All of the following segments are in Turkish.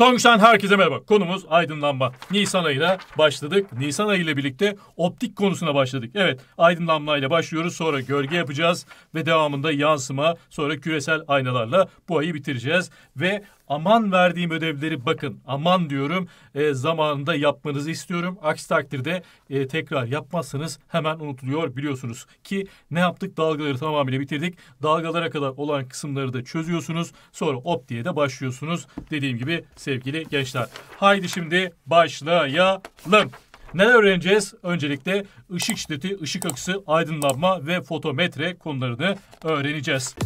Tonguç'tan herkese merhaba. Konumuz aydınlanma. Nisan ayına başladık. Nisan ayı ile birlikte optik konusuna başladık. Evet aydınlanma ile başlıyoruz. Sonra gölge yapacağız ve devamında yansıma sonra küresel aynalarla bu ayı bitireceğiz. Ve aman verdiğim ödevleri bakın aman diyorum e, zamanında yapmanızı istiyorum. Aksi takdirde e, tekrar yapmazsanız hemen unutuluyor biliyorsunuz ki ne yaptık dalgaları tamamıyla bitirdik. Dalgalara kadar olan kısımları da çözüyorsunuz. Sonra op diye de başlıyorsunuz. Dediğim gibi sevgili gençler. Haydi şimdi başlayalım. Neler öğreneceğiz? Öncelikle ışık şiddeti, ışık akısı, aydınlanma ve fotometre konularını öğreneceğiz.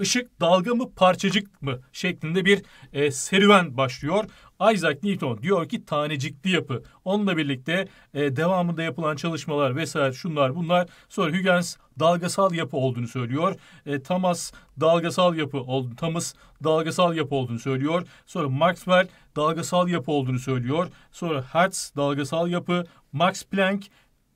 Işık dalga mı parçacık mı şeklinde bir e, serüven başlıyor. Isaac Newton diyor ki tanecikli yapı. Onunla birlikte e, devamında yapılan çalışmalar vesaire şunlar bunlar. Sonra Huygens dalgasal yapı olduğunu söylüyor. E, Thomas dalgasal yapı oldu. Thomas dalgasal yapı olduğunu söylüyor. Sonra Maxwell dalgasal yapı olduğunu söylüyor. Sonra Hertz dalgasal yapı, Max Planck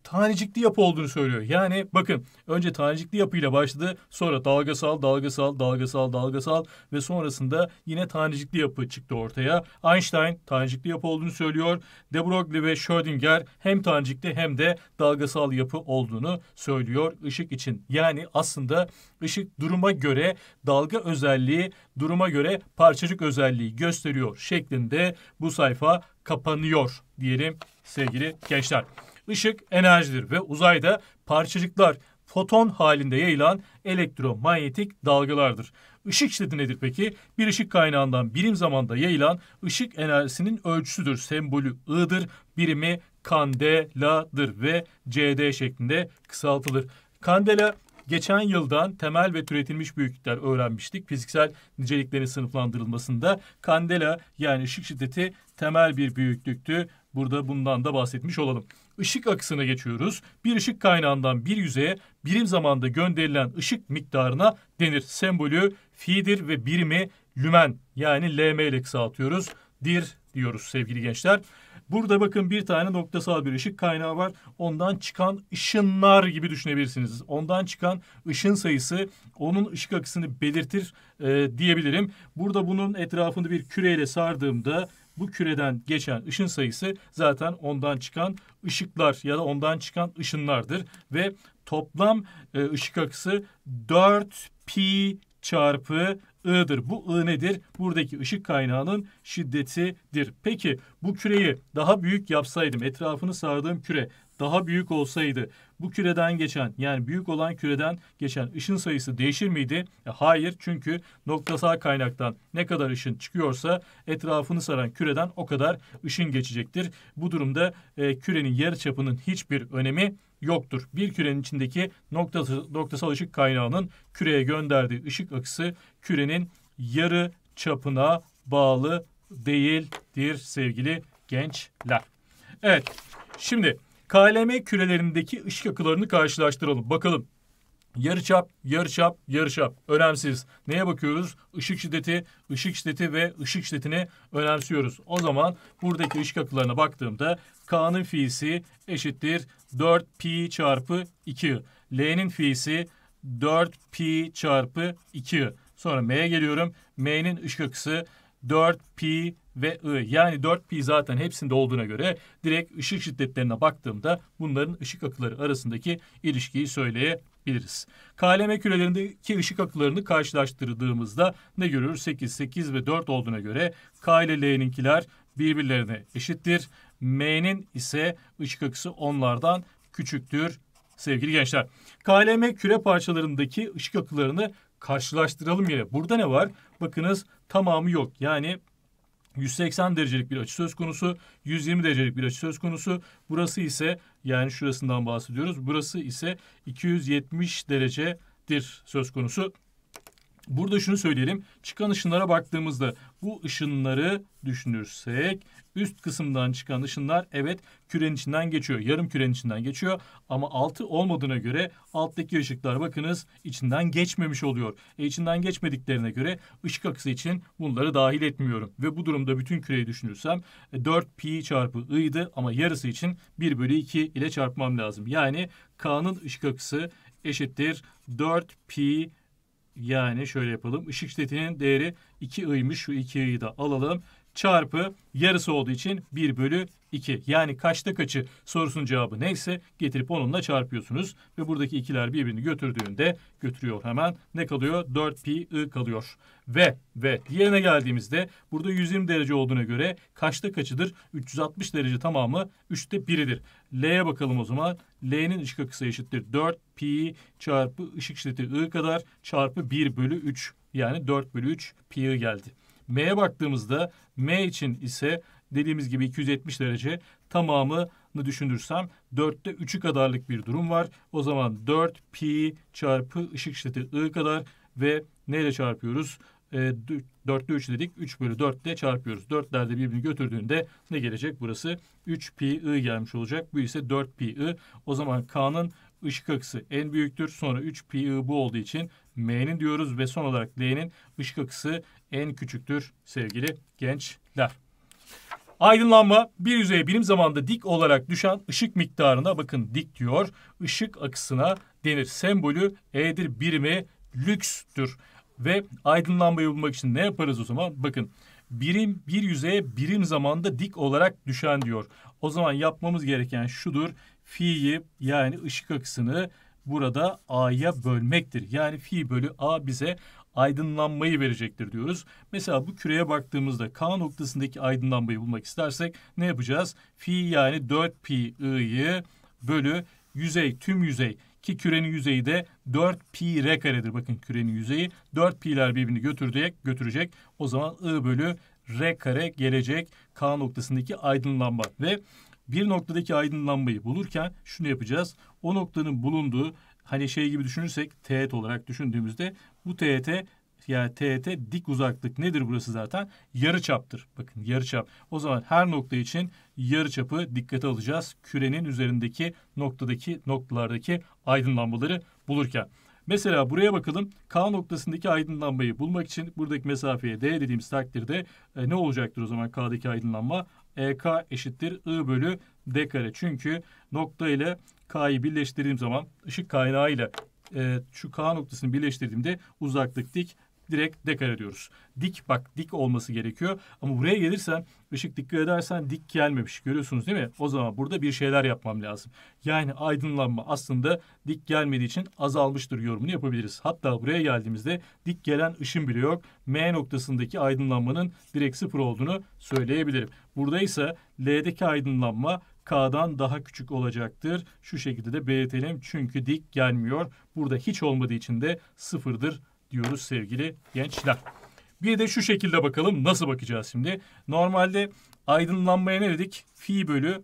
tanecikli yapı olduğunu söylüyor. Yani bakın önce tanecikli yapıyla başladı sonra dalgasal dalgasal dalgasal dalgasal ve sonrasında yine tanecikli yapı çıktı ortaya. Einstein tanecikli yapı olduğunu söylüyor. De Broglie ve Schrödinger hem tanecikli hem de dalgasal yapı olduğunu söylüyor ışık için. Yani aslında ışık duruma göre dalga özelliği duruma göre parçacık özelliği gösteriyor şeklinde bu sayfa kapanıyor diyelim sevgili gençler. Işık enerjidir ve uzayda parçacıklar foton halinde yayılan elektromanyetik dalgalardır. Işık şiddeti nedir peki? Bir ışık kaynağından birim zamanda yayılan ışık enerjisinin ölçüsüdür. Sembolü I'dır, birimi kandeladır ve CD şeklinde kısaltılır. Kandela geçen yıldan temel ve türetilmiş büyüklükler öğrenmiştik. Fiziksel niceliklerin sınıflandırılmasında kandela yani ışık şiddeti temel bir büyüklüktü. Burada bundan da bahsetmiş olalım ışık akısına geçiyoruz. Bir ışık kaynağından bir yüzeye birim zamanda gönderilen ışık miktarına denir. Sembolü fi'dir ve birimi lümen yani lm ile kısaltıyoruz. Dir diyoruz sevgili gençler. Burada bakın bir tane noktasal bir ışık kaynağı var. Ondan çıkan ışınlar gibi düşünebilirsiniz. Ondan çıkan ışın sayısı onun ışık akısını belirtir e, diyebilirim. Burada bunun etrafını bir küreyle sardığımda bu küreden geçen ışın sayısı zaten ondan çıkan ışıklar ya da ondan çıkan ışınlardır ve toplam e, ışık akısı 4 pi çarpı I'dır. Bu I nedir? Buradaki ışık kaynağının şiddetidir. Peki bu küreyi daha büyük yapsaydım, etrafını sardığım küre daha büyük olsaydı bu küreden geçen yani büyük olan küreden geçen ışın sayısı değişir miydi? E, hayır çünkü noktasal kaynaktan ne kadar ışın çıkıyorsa etrafını saran küreden o kadar ışın geçecektir. Bu durumda e, kürenin yarıçapının hiçbir önemi yoktur. Bir kürenin içindeki noktası, noktasal ışık kaynağının küreye gönderdiği ışık akısı kürenin yarı çapına bağlı değildir sevgili gençler. Evet şimdi KLM kürelerindeki ışık akılarını karşılaştıralım. Bakalım Yarıçap, yarıçap, yarıçap. Önemsiz. Neye bakıyoruz? Işık şiddeti, ışık şiddeti ve ışık şiddetini önemsiyoruz. O zaman buradaki ışık akılarına baktığımda K'nın fiisi eşittir 4 pi çarpı 2. L'nin fiisi 4 pi çarpı 2. Sonra M'ye geliyorum. M'nin ışık akısı 4 pi ve I yani 4 pi zaten hepsinde olduğuna göre direkt ışık şiddetlerine baktığımda bunların ışık akıları arasındaki ilişkiyi söyleyebiliriz. KLM kürelerindeki ışık akılarını karşılaştırdığımızda ne görüyoruz? 8, 8 ve 4 olduğuna göre K ile L'ninkiler birbirlerine eşittir. M'nin ise ışık akısı onlardan küçüktür sevgili gençler. KLM küre parçalarındaki ışık akılarını karşılaştıralım yine. Burada ne var? Bakınız tamamı yok. Yani 180 derecelik bir açı söz konusu, 120 derecelik bir açı söz konusu. Burası ise yani şurasından bahsediyoruz. Burası ise 270 derecedir söz konusu. Burada şunu söyleyelim. Çıkan ışınlara baktığımızda bu ışınları düşünürsek üst kısımdan çıkan ışınlar evet kürenin içinden geçiyor. Yarım kürenin içinden geçiyor ama altı olmadığına göre alttaki ışıklar bakınız içinden geçmemiş oluyor. E içinden geçmediklerine göre ışık akısı için bunları dahil etmiyorum. Ve bu durumda bütün küreyi düşünürsem 4 e, pi çarpı i'ydi ama yarısı için 1 bölü 2 ile çarpmam lazım. Yani K'nın ışık akısı eşittir 4 pi yani şöyle yapalım. Işık şiddetinin değeri 2i'ymiş. Şu 2i'yi de alalım çarpı yarısı olduğu için 1 bölü 2. Yani kaçta kaçı sorusunun cevabı neyse getirip onunla çarpıyorsunuz. Ve buradaki ikiler birbirini götürdüğünde götürüyor hemen. Ne kalıyor? 4pi i kalıyor. Ve ve diğerine geldiğimizde burada 120 derece olduğuna göre kaçta kaçıdır? 360 derece tamamı 3'te 1'idir. L'ye bakalım o zaman. L'nin ışık akısı eşittir. 4 pi çarpı ışık şiddeti I kadar çarpı 1 bölü 3. Yani 4 bölü 3 pi i geldi. M'ye baktığımızda M için ise dediğimiz gibi 270 derece tamamını düşünürsem 4'te 3'ü kadarlık bir durum var. O zaman 4 pi çarpı ışık şiddeti I kadar ve neyle çarpıyoruz? E, 4'te 3 dedik. 3 bölü 4 çarpıyoruz. 4'lerde birbirini götürdüğünde ne gelecek? Burası 3 pi I gelmiş olacak. Bu ise 4 pi I. O zaman K'nın ışık akısı en büyüktür. Sonra 3 pi I bu olduğu için M'nin diyoruz ve son olarak L'nin ışık akısı en küçüktür sevgili gençler. Aydınlanma bir yüzeye birim zamanda dik olarak düşen ışık miktarına bakın dik diyor. Işık akısına denir. Sembolü E'dir birimi lükstür. Ve aydınlanmayı bulmak için ne yaparız o zaman? Bakın birim bir yüzeye birim zamanda dik olarak düşen diyor. O zaman yapmamız gereken şudur. Fi'yi yani ışık akısını burada A'ya bölmektir. Yani fi bölü A bize aydınlanmayı verecektir diyoruz. Mesela bu küreye baktığımızda K noktasındaki aydınlanmayı bulmak istersek ne yapacağız? Fi yani 4 pi i'yi bölü yüzey tüm yüzey ki kürenin yüzeyi de 4 pi r karedir. Bakın kürenin yüzeyi 4 pi'ler birbirini götürecek, götürecek. O zaman i bölü r kare gelecek K noktasındaki aydınlanma ve bir noktadaki aydınlanmayı bulurken şunu yapacağız. O noktanın bulunduğu hani şey gibi düşünürsek teğet olarak düşündüğümüzde bu teğet yani teğet dik uzaklık nedir burası zaten? Yarı çaptır. Bakın yarı çap. O zaman her nokta için yarı çapı dikkate alacağız. Kürenin üzerindeki noktadaki noktalardaki aydınlanmaları bulurken. Mesela buraya bakalım. K noktasındaki aydınlanmayı bulmak için buradaki mesafeye D dediğimiz takdirde e, ne olacaktır o zaman K'daki aydınlanma? EK eşittir I bölü D kare. Çünkü nokta ile K'yı birleştirdiğim zaman ışık kaynağı ile e, şu K noktasını birleştirdiğimde uzaklık dik direkt dekare diyoruz. Dik bak dik olması gerekiyor. Ama buraya gelirsen ışık dikkat edersen dik gelmemiş. Görüyorsunuz değil mi? O zaman burada bir şeyler yapmam lazım. Yani aydınlanma aslında dik gelmediği için azalmıştır yorumunu yapabiliriz. Hatta buraya geldiğimizde dik gelen ışın bile yok. M noktasındaki aydınlanmanın direkt sıfır olduğunu söyleyebilirim. Burada ise L'deki aydınlanma K'dan daha küçük olacaktır. Şu şekilde de belirtelim çünkü dik gelmiyor. Burada hiç olmadığı için de sıfırdır diyoruz sevgili gençler. Bir de şu şekilde bakalım nasıl bakacağız şimdi. Normalde aydınlanmaya ne dedik? Fi bölü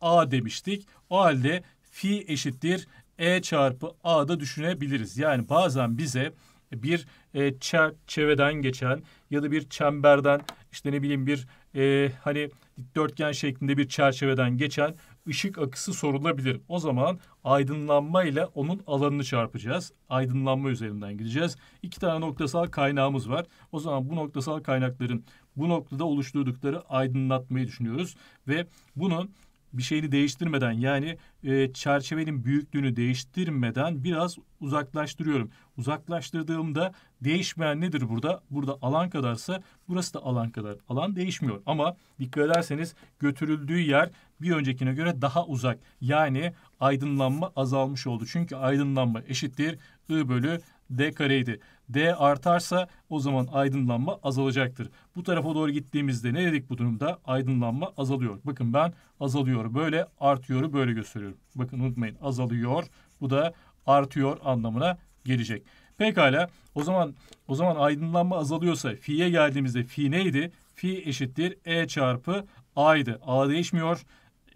A demiştik. O halde fi eşittir E çarpı a da düşünebiliriz. Yani bazen bize bir e, çerçeveden geçen ya da bir çemberden işte ne bileyim bir e, hani dikdörtgen şeklinde bir çerçeveden geçen ışık akısı sorulabilir. O zaman aydınlanma ile onun alanını çarpacağız. Aydınlanma üzerinden gideceğiz. İki tane noktasal kaynağımız var. O zaman bu noktasal kaynakların bu noktada oluşturdukları aydınlatmayı düşünüyoruz. Ve bunun bir şeyini değiştirmeden yani e, çerçevenin büyüklüğünü değiştirmeden biraz uzaklaştırıyorum. Uzaklaştırdığımda değişmeyen nedir burada? Burada alan kadarsa burası da alan kadar. Alan değişmiyor ama dikkat ederseniz götürüldüğü yer bir öncekine göre daha uzak. Yani aydınlanma azalmış oldu. Çünkü aydınlanma eşittir I bölü D kareydi. D artarsa o zaman aydınlanma azalacaktır. Bu tarafa doğru gittiğimizde ne dedik bu durumda? Aydınlanma azalıyor. Bakın ben azalıyor böyle artıyoru böyle gösteriyorum. Bakın unutmayın azalıyor. Bu da artıyor anlamına gelecek. Pekala o zaman o zaman aydınlanma azalıyorsa fi'ye geldiğimizde fi neydi? Fi eşittir E çarpı A'ydı. A değişmiyor.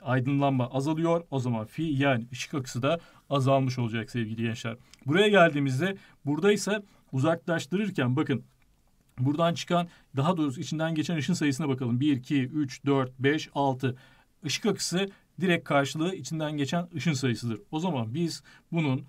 Aydınlanma azalıyor. O zaman fi yani ışık akısı da azalmış olacak sevgili gençler. Buraya geldiğimizde buradaysa uzaklaştırırken bakın buradan çıkan daha doğrusu içinden geçen ışın sayısına bakalım. 1, 2, 3, 4, 5, 6 ışık akısı direkt karşılığı içinden geçen ışın sayısıdır. O zaman biz bunun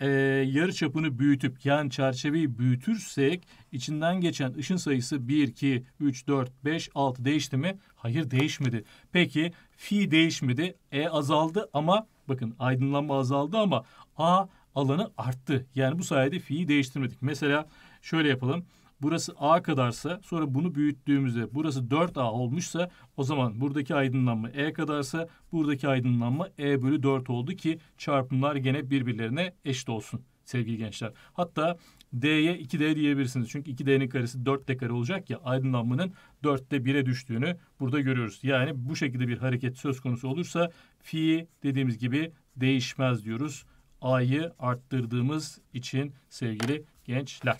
e, yarı çapını büyütüp yani çerçeveyi büyütürsek içinden geçen ışın sayısı 1, 2, 3, 4, 5, 6 değişti mi? Hayır değişmedi. Peki fi değişmedi. E azaldı ama bakın aydınlanma azaldı ama A alanı arttı. Yani bu sayede fiili değiştirmedik. Mesela şöyle yapalım. Burası A kadarsa sonra bunu büyüttüğümüzde burası 4A olmuşsa o zaman buradaki aydınlanma E kadarsa buradaki aydınlanma E bölü 4 oldu ki çarpımlar gene birbirlerine eşit olsun sevgili gençler. Hatta D'ye 2D diyebilirsiniz. Çünkü 2D'nin karesi 4D kare olacak ya aydınlanmanın 4'te 1'e düştüğünü burada görüyoruz. Yani bu şekilde bir hareket söz konusu olursa fi dediğimiz gibi değişmez diyoruz A'yı arttırdığımız için sevgili gençler.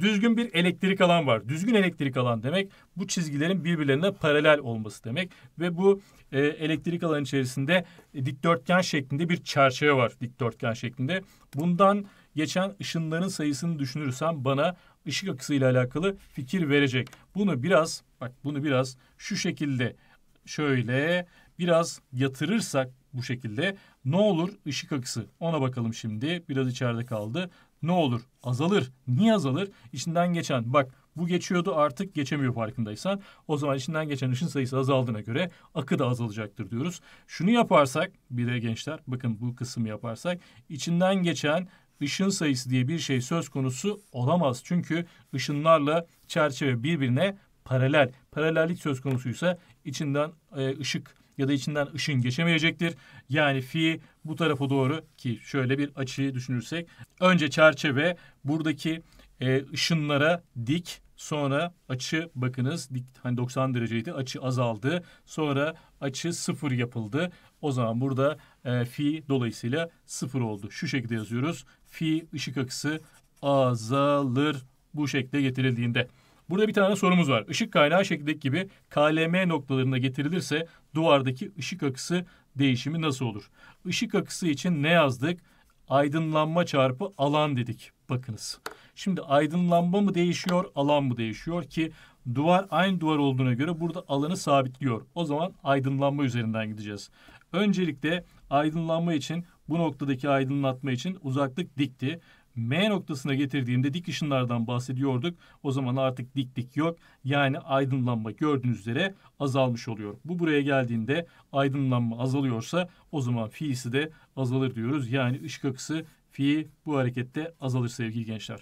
Düzgün bir elektrik alan var. Düzgün elektrik alan demek bu çizgilerin birbirlerine paralel olması demek. Ve bu e, elektrik alan içerisinde e, dikdörtgen şeklinde bir çerçeve var dikdörtgen şeklinde. Bundan geçen ışınların sayısını düşünürsem bana ışık akısıyla alakalı fikir verecek. Bunu biraz bak bunu biraz şu şekilde şöyle biraz yatırırsak bu şekilde ne olur? ışık akısı. Ona bakalım şimdi. Biraz içeride kaldı. Ne olur? Azalır. Niye azalır? İçinden geçen. Bak bu geçiyordu artık geçemiyor farkındaysan. O zaman içinden geçen ışın sayısı azaldığına göre akı da azalacaktır diyoruz. Şunu yaparsak bir de gençler bakın bu kısmı yaparsak içinden geçen ışın sayısı diye bir şey söz konusu olamaz. Çünkü ışınlarla çerçeve birbirine paralel. Paralellik söz konusuysa içinden e, ışık ya da içinden ışın geçemeyecektir. Yani fi bu tarafa doğru ki şöyle bir açıyı düşünürsek önce çerçeve buradaki e, ışınlara dik Sonra açı bakınız dik, hani 90 dereceydi açı azaldı. Sonra açı sıfır yapıldı. O zaman burada e, fi dolayısıyla sıfır oldu. Şu şekilde yazıyoruz. Fi ışık akısı azalır bu şekilde getirildiğinde. Burada bir tane sorumuz var. Işık kaynağı şekildeki gibi KLM noktalarında getirilirse duvardaki ışık akısı değişimi nasıl olur? Işık akısı için ne yazdık? Aydınlanma çarpı alan dedik. Bakınız. Şimdi aydınlanma mı değişiyor, alan mı değişiyor ki duvar aynı duvar olduğuna göre burada alanı sabitliyor. O zaman aydınlanma üzerinden gideceğiz. Öncelikle aydınlanma için bu noktadaki aydınlatma için uzaklık dikti. M noktasına getirdiğimde dik ışınlardan bahsediyorduk. O zaman artık dik dik yok. Yani aydınlanma gördüğünüz üzere azalmış oluyor. Bu buraya geldiğinde aydınlanma azalıyorsa o zaman fi'si de azalır diyoruz. Yani ışık akısı fi bu harekette azalır sevgili gençler.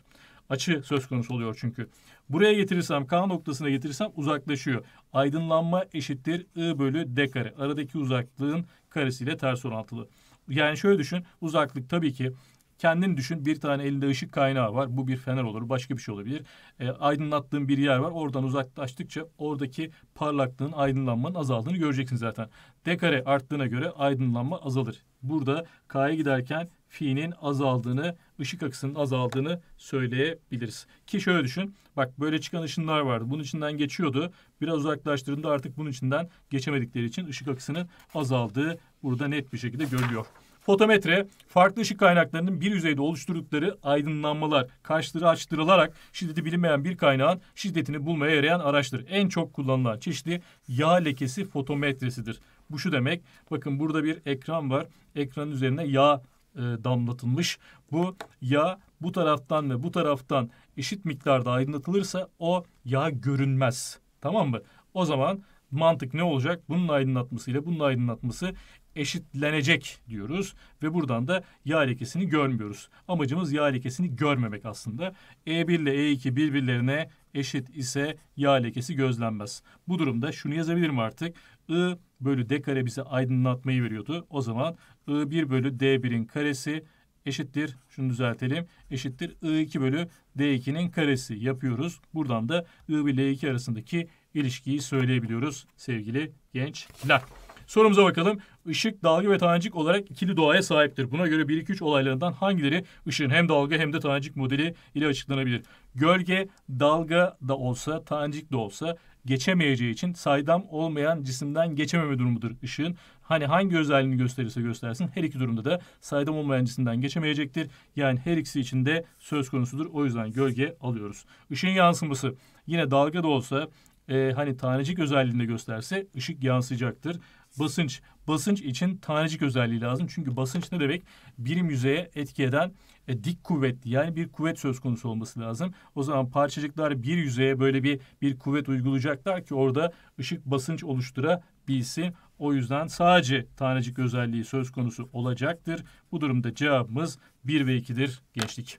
Açı söz konusu oluyor çünkü. Buraya getirirsem K noktasına getirirsem uzaklaşıyor. Aydınlanma eşittir I bölü D kare. Aradaki uzaklığın karesiyle ters orantılı. Yani şöyle düşün uzaklık tabii ki Kendin düşün bir tane elinde ışık kaynağı var. Bu bir fener olur başka bir şey olabilir. E, aydınlattığın bir yer var. Oradan uzaklaştıkça oradaki parlaklığın aydınlanmanın azaldığını göreceksin zaten. D kare arttığına göre aydınlanma azalır. Burada K'ya giderken fi'nin azaldığını, ışık akısının azaldığını söyleyebiliriz. Ki şöyle düşün, bak böyle çıkan ışınlar vardı. Bunun içinden geçiyordu. Biraz uzaklaştırında artık bunun içinden geçemedikleri için ışık akısının azaldığı burada net bir şekilde görülüyor. Fotometre farklı ışık kaynaklarının bir yüzeyde oluşturdukları aydınlanmalar karşıları açtırılarak şiddeti bilinmeyen bir kaynağın şiddetini bulmaya yarayan araçtır. En çok kullanılan çeşidi yağ lekesi fotometresidir. Bu şu demek bakın burada bir ekran var. Ekranın üzerine yağ e, damlatılmış. Bu yağ bu taraftan ve bu taraftan eşit miktarda aydınlatılırsa o yağ görünmez. Tamam mı? O zaman mantık ne olacak? Bunun aydınlatması ile bunun aydınlatması eşitlenecek diyoruz ve buradan da yağ lekesini görmüyoruz. Amacımız yağ lekesini görmemek aslında. E1 ile E2 birbirlerine eşit ise yağ lekesi gözlenmez. Bu durumda şunu yazabilirim artık. I bölü D kare bize aydınlatmayı veriyordu. O zaman I1 bölü D1'in karesi eşittir. Şunu düzeltelim. Eşittir I2 bölü D2'nin karesi yapıyoruz. Buradan da I1 ile E2 arasındaki ilişkiyi söyleyebiliyoruz sevgili gençler. Sorumuza bakalım. Işık, dalga ve tanecik olarak ikili doğaya sahiptir. Buna göre 1-2-3 olaylarından hangileri ışığın hem dalga hem de tanecik modeli ile açıklanabilir? Gölge, dalga da olsa, tanecik de olsa geçemeyeceği için saydam olmayan cisimden geçememe durumudur ışığın. Hani hangi özelliğini gösterirse göstersin her iki durumda da saydam olmayan cisimden geçemeyecektir. Yani her ikisi için de söz konusudur. O yüzden gölge alıyoruz. Işığın yansıması yine dalga da olsa e, hani tanecik özelliğinde gösterse ışık yansıyacaktır basınç. Basınç için tanecik özelliği lazım. Çünkü basınç ne demek? Birim yüzeye etki eden e, dik kuvvetli yani bir kuvvet söz konusu olması lazım. O zaman parçacıklar bir yüzeye böyle bir bir kuvvet uygulayacaklar ki orada ışık basınç oluşturabilsin. O yüzden sadece tanecik özelliği söz konusu olacaktır. Bu durumda cevabımız 1 ve 2'dir geçtik.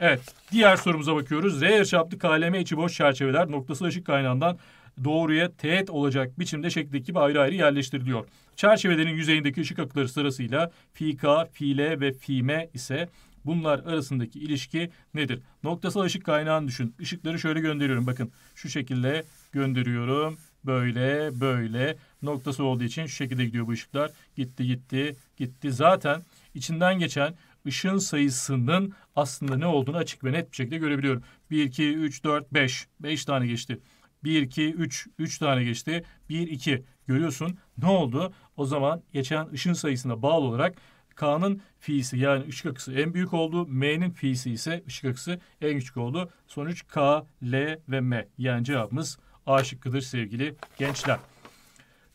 Evet diğer sorumuza bakıyoruz. R çaplı KLM içi boş çerçeveler noktasal ışık kaynağından doğruya teğet olacak biçimde şekildeki ayrı ayrı yerleştiriliyor. Çerçevelerin yüzeyindeki ışık akıları sırasıyla fika, file ve fime ise bunlar arasındaki ilişki nedir? Noktasal ışık kaynağını düşün. Işıkları şöyle gönderiyorum bakın. Şu şekilde gönderiyorum. Böyle böyle noktası olduğu için şu şekilde gidiyor bu ışıklar. Gitti gitti gitti. Zaten içinden geçen ışın sayısının aslında ne olduğunu açık ve net bir şekilde görebiliyorum. 1, 2, 3, 4, 5. 5 tane geçti. 1, 2, 3. 3 tane geçti. 1, 2. Görüyorsun ne oldu? O zaman geçen ışın sayısına bağlı olarak K'nın fiisi yani ışık akısı en büyük oldu. M'nin fiisi ise ışık akısı en küçük oldu. Sonuç K, L ve M. Yani cevabımız A şıkkıdır sevgili gençler.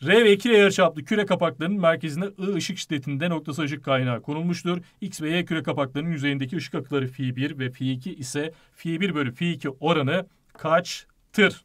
R ve 2 yarıçaplı küre kapaklarının merkezine I ışık şiddetinde noktası ışık kaynağı konulmuştur. X ve Y küre kapaklarının yüzeyindeki ışık akıları fi 1 ve fi 2 ise fi 1 bölü fi 2 oranı kaçtır?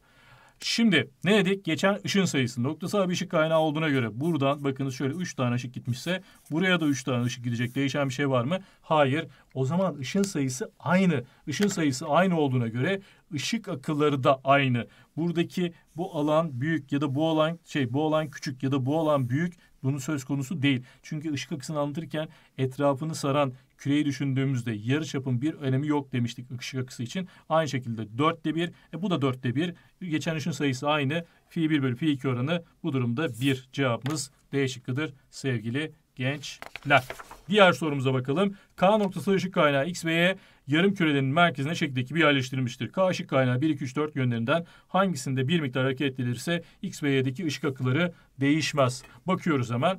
Şimdi ne dedik? Geçen ışın sayısı noktasal bir ışık kaynağı olduğuna göre buradan bakınız şöyle 3 tane ışık gitmişse buraya da 3 tane ışık gidecek. Değişen bir şey var mı? Hayır. O zaman ışın sayısı aynı. Işın sayısı aynı olduğuna göre ışık akıları da aynı. Buradaki bu alan büyük ya da bu alan şey bu alan küçük ya da bu alan büyük bunun söz konusu değil. Çünkü ışık akısını anlatırken etrafını saran küreyi düşündüğümüzde yarıçapın bir önemi yok demiştik ışık akısı için. Aynı şekilde dörtte bir, e bu da dörtte bir. Geçen ışın sayısı aynı. Fi 1 bölü fi 2 oranı bu durumda bir Cevabımız D şıkkıdır sevgili gençler. Diğer sorumuza bakalım. K noktası ışık kaynağı X ve Y yarım kürenin merkezine şekil bir yerleştirilmiştir. K ışık kaynağı 1, 2, 3, 4 yönlerinden hangisinde bir miktar hareket edilirse X ve Y'deki ışık akıları değişmez. Bakıyoruz hemen.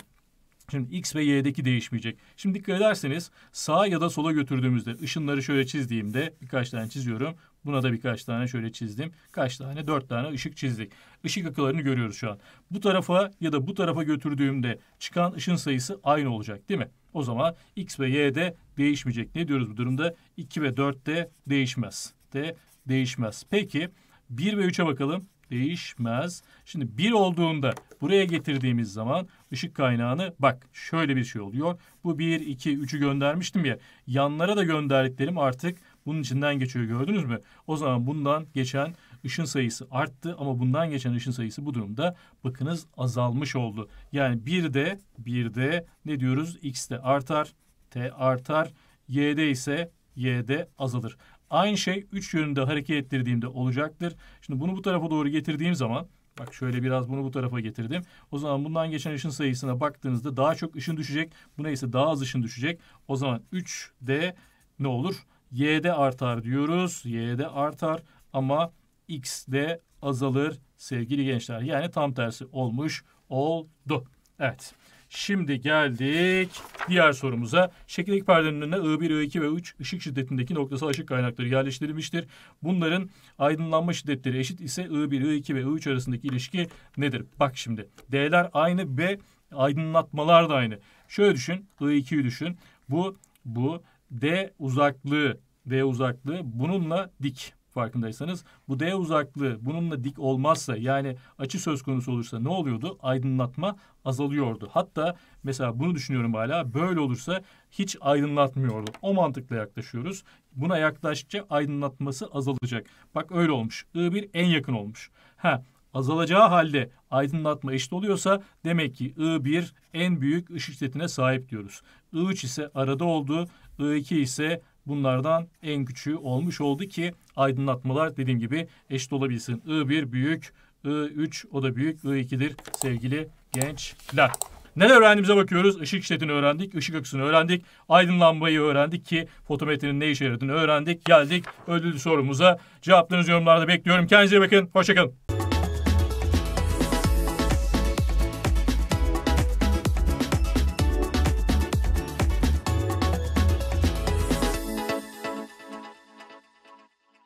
Şimdi X ve Y'deki değişmeyecek. Şimdi dikkat ederseniz sağa ya da sola götürdüğümüzde ışınları şöyle çizdiğimde birkaç tane çiziyorum. Buna da birkaç tane şöyle çizdim. Kaç tane? Dört tane ışık çizdik. Işık akılarını görüyoruz şu an. Bu tarafa ya da bu tarafa götürdüğümde çıkan ışın sayısı aynı olacak değil mi? O zaman X ve Y'de değişmeyecek. Ne diyoruz bu durumda? 2 ve 4 de değişmez. De değişmez. Peki 1 ve 3'e bakalım değişmez. Şimdi bir olduğunda buraya getirdiğimiz zaman ışık kaynağını bak şöyle bir şey oluyor. Bu bir iki üçü göndermiştim ya. Yanlara da gönderdiklerim artık bunun içinden geçiyor gördünüz mü? O zaman bundan geçen ışın sayısı arttı ama bundan geçen ışın sayısı bu durumda bakınız azalmış oldu. Yani bir de bir de ne diyoruz? X de artar, T artar, Y'de ise Y'de azalır. Aynı şey üç yönünde hareket ettirdiğimde olacaktır. Şimdi bunu bu tarafa doğru getirdiğim zaman Bak şöyle biraz bunu bu tarafa getirdim. O zaman bundan geçen ışın sayısına baktığınızda daha çok ışın düşecek. Bu neyse daha az ışın düşecek. O zaman 3D ne olur? Y'de artar diyoruz. Y'de artar ama x de azalır sevgili gençler. Yani tam tersi olmuş oldu. Evet. Şimdi geldik diğer sorumuza. Şekildeki perdenin önüne I1, I2 ve I 3 ışık şiddetindeki noktasal ışık kaynakları yerleştirilmiştir. Bunların aydınlanma şiddetleri eşit ise I1, I2 ve I3 arasındaki ilişki nedir? Bak şimdi D'ler aynı ve aydınlatmalar da aynı. Şöyle düşün I2'yi düşün. Bu bu D uzaklığı D uzaklığı bununla dik farkındaysanız. Bu D uzaklığı bununla dik olmazsa yani açı söz konusu olursa ne oluyordu? Aydınlatma azalıyordu. Hatta mesela bunu düşünüyorum hala böyle olursa hiç aydınlatmıyordu. O mantıkla yaklaşıyoruz. Buna yaklaştıkça aydınlatması azalacak. Bak öyle olmuş. I1 en yakın olmuş. Ha azalacağı halde aydınlatma eşit oluyorsa demek ki I1 en büyük ışık şiddetine sahip diyoruz. I3 ise arada oldu. I2 ise bunlardan en küçüğü olmuş oldu ki aydınlatmalar dediğim gibi eşit olabilsin. I1 büyük, I3 o da büyük, I2'dir sevgili gençler. Neler öğrendiğimize bakıyoruz. Işık şiddetini öğrendik, ışık akısını öğrendik, aydınlanmayı öğrendik ki fotometrenin ne işe yaradığını öğrendik. Geldik ödüllü sorumuza. Cevaplarınızı yorumlarda bekliyorum. Kendinize bakın, hoşçakalın.